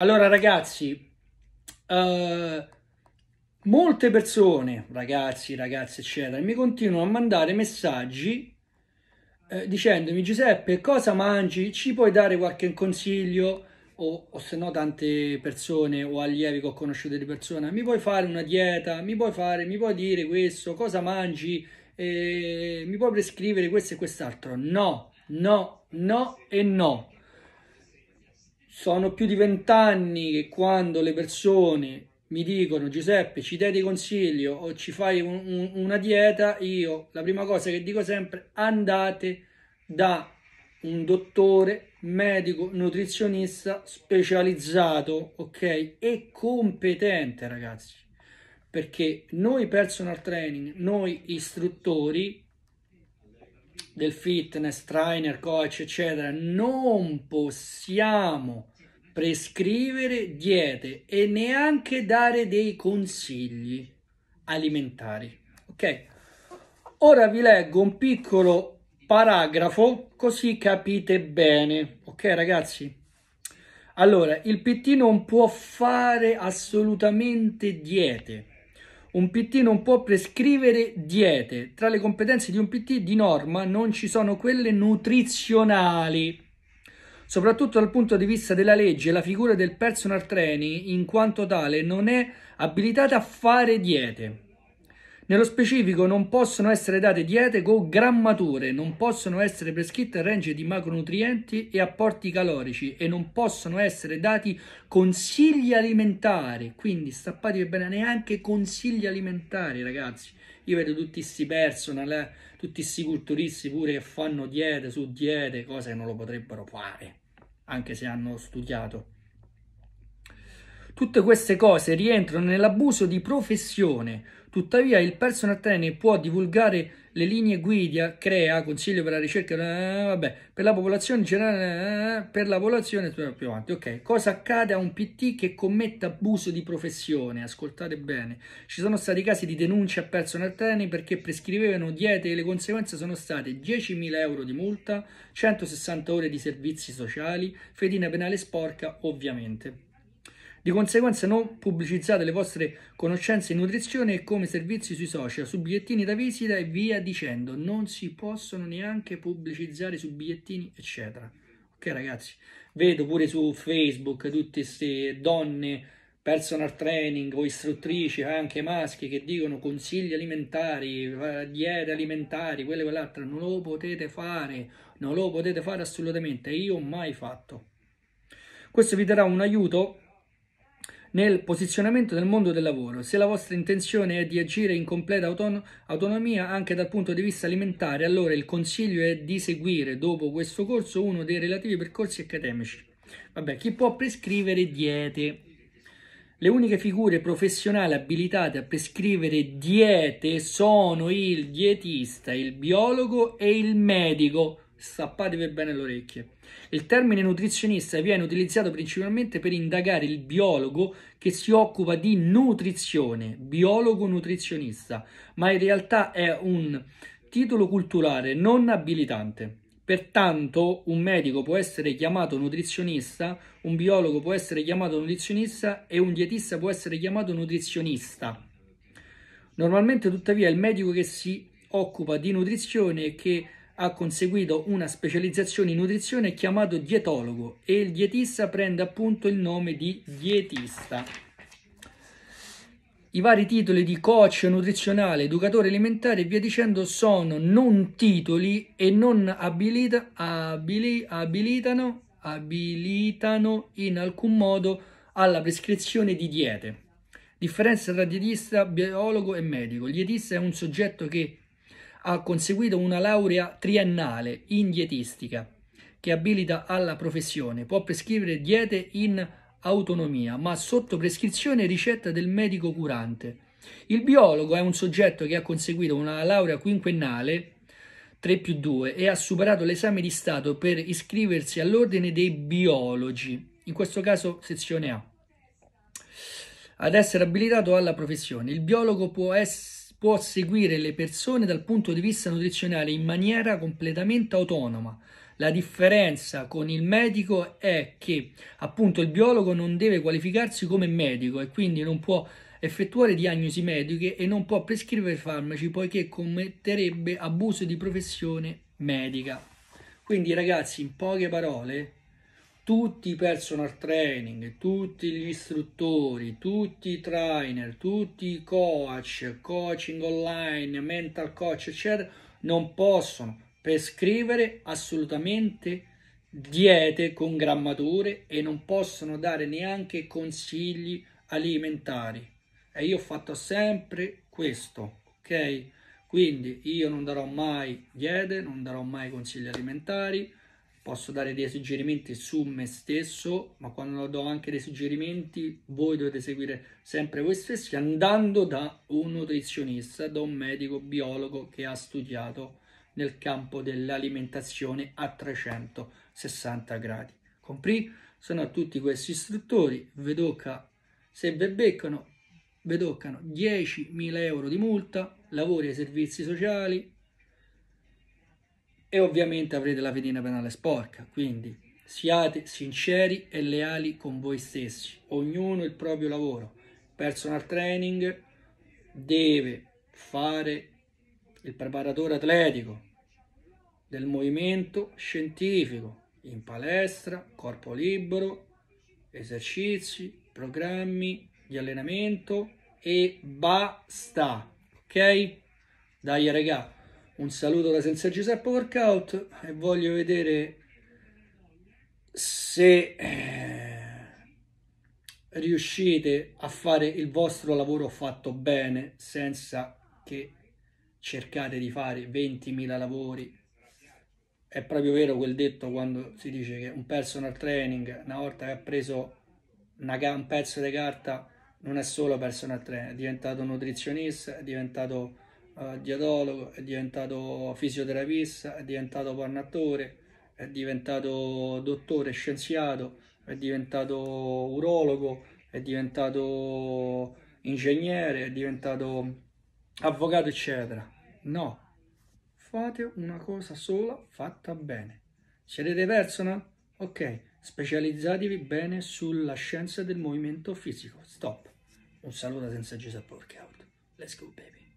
Allora ragazzi, uh, molte persone, ragazzi, ragazze, eccetera, mi continuano a mandare messaggi eh, dicendomi Giuseppe cosa mangi? Ci puoi dare qualche consiglio? O, o se no tante persone o allievi che ho conosciuto di persona, mi puoi fare una dieta? Mi puoi fare, mi puoi dire questo? Cosa mangi? Eh, mi puoi prescrivere questo e quest'altro? No, no, no e no sono più di vent'anni che quando le persone mi dicono Giuseppe ci dai dei consigli o ci fai un, un, una dieta, io la prima cosa che dico sempre andate da un dottore, medico, nutrizionista specializzato, ok? E competente ragazzi, perché noi personal training, noi istruttori del fitness, trainer, coach, eccetera, non possiamo prescrivere diete e neanche dare dei consigli alimentari. Ok? Ora vi leggo un piccolo paragrafo così capite bene. Ok ragazzi? Allora, il PT non può fare assolutamente diete. Un PT non può prescrivere diete. Tra le competenze di un PT di norma non ci sono quelle nutrizionali. Soprattutto dal punto di vista della legge, la figura del personal training in quanto tale non è abilitata a fare diete. Nello specifico non possono essere date diete con grammature, non possono essere prescritte range di macronutrienti e apporti calorici e non possono essere dati consigli alimentari, quindi stappatevi bene neanche consigli alimentari ragazzi. Io vedo tutti questi personal, eh, tutti questi culturisti pure che fanno diete su diete, cose che non lo potrebbero fare, anche se hanno studiato. Tutte queste cose rientrano nell'abuso di professione, Tuttavia il personal trainer può divulgare le linee guida, crea, consiglio per la ricerca, eh, vabbè, per la popolazione generale, eh, per la popolazione più avanti. Ok, cosa accade a un PT che commette abuso di professione? Ascoltate bene, ci sono stati casi di denuncia a personal trainer perché prescrivevano diete e le conseguenze sono state 10.000 euro di multa, 160 ore di servizi sociali, fedina penale sporca ovviamente. Di conseguenza non pubblicizzate le vostre conoscenze in nutrizione e come servizi sui social, su bigliettini da visita e via dicendo. Non si possono neanche pubblicizzare su bigliettini, eccetera. Ok ragazzi, vedo pure su Facebook tutte queste donne personal training o istruttrici, anche maschi, che dicono consigli alimentari, eh, diete alimentari, quello e quell'altra, non lo potete fare, non lo potete fare assolutamente, io mai fatto. Questo vi darà un aiuto nel posizionamento nel mondo del lavoro. Se la vostra intenzione è di agire in completa autonom- autonomia anche dal punto di vista alimentare, allora il consiglio è di seguire dopo questo corso uno dei relativi percorsi accademici. Vabbè, chi può prescrivere diete? Le uniche figure professionali abilitate a prescrivere diete sono il dietista, il biologo e il medico. Stappatevi bene le orecchie. Il termine nutrizionista viene utilizzato principalmente per indagare il biologo che si occupa di nutrizione, biologo nutrizionista, ma in realtà è un titolo culturale non abilitante. Pertanto un medico può essere chiamato nutrizionista, un biologo può essere chiamato nutrizionista e un dietista può essere chiamato nutrizionista. Normalmente tuttavia il medico che si occupa di nutrizione e che ha conseguito una specializzazione in nutrizione chiamato dietologo e il dietista prende appunto il nome di dietista. I vari titoli di coach nutrizionale, educatore alimentare e via dicendo sono non titoli e non abilita, abili, abilitano, abilitano in alcun modo alla prescrizione di diete. Differenza tra dietista, biologo e medico. Il dietista è un soggetto che ha conseguito una laurea triennale in dietistica che abilita alla professione, può prescrivere diete in autonomia, ma sotto prescrizione e ricetta del medico curante. Il biologo è un soggetto che ha conseguito una laurea quinquennale 3 più 2 e ha superato l'esame di Stato per iscriversi all'ordine dei biologi, in questo caso sezione A. Ad essere abilitato alla professione, il biologo può essere può seguire le persone dal punto di vista nutrizionale in maniera completamente autonoma. La differenza con il medico è che appunto il biologo non deve qualificarsi come medico e quindi non può effettuare diagnosi mediche e non può prescrivere farmaci poiché commetterebbe abuso di professione medica. Quindi ragazzi, in poche parole, tutti i personal training, tutti gli istruttori, tutti i trainer, tutti i coach, coaching online, mental coach, eccetera, non possono prescrivere assolutamente diete con grammature e non possono dare neanche consigli alimentari. E io ho fatto sempre questo, ok? Quindi io non darò mai diete, non darò mai consigli alimentari, posso dare dei suggerimenti su me stesso, ma quando do anche dei suggerimenti, voi dovete seguire sempre voi stessi andando da un nutrizionista, da un medico biologo che ha studiato nel campo dell'alimentazione a 360 gradi. Comprì? Sono a tutti questi istruttori, vi tocca, se beccano, vi toccano 10.000 euro di multa, lavori ai servizi sociali, e ovviamente avrete la fedina penale sporca, quindi siate sinceri e leali con voi stessi, ognuno il proprio lavoro. Personal training deve fare il preparatore atletico del movimento scientifico in palestra, corpo libero, esercizi, programmi di allenamento e basta. Ok? Dai, regà. Un saluto da Senza Giuseppe Workout e voglio vedere se eh, riuscite a fare il vostro lavoro fatto bene senza che cercate di fare 20.000 lavori. È proprio vero quel detto quando si dice che un personal training, una volta che ha preso una, un pezzo di carta, non è solo personal training, è diventato nutrizionista, è diventato eh, dietologo, è diventato fisioterapista, è diventato pannatore, è diventato dottore, scienziato, è diventato urologo, è diventato ingegnere, è diventato avvocato, eccetera. No, fate una cosa sola fatta bene. Siete dei personal? Ok, specializzatevi bene sulla scienza del movimento fisico. Stop. Un saluto senza Giuseppe Workout. Let's go, baby.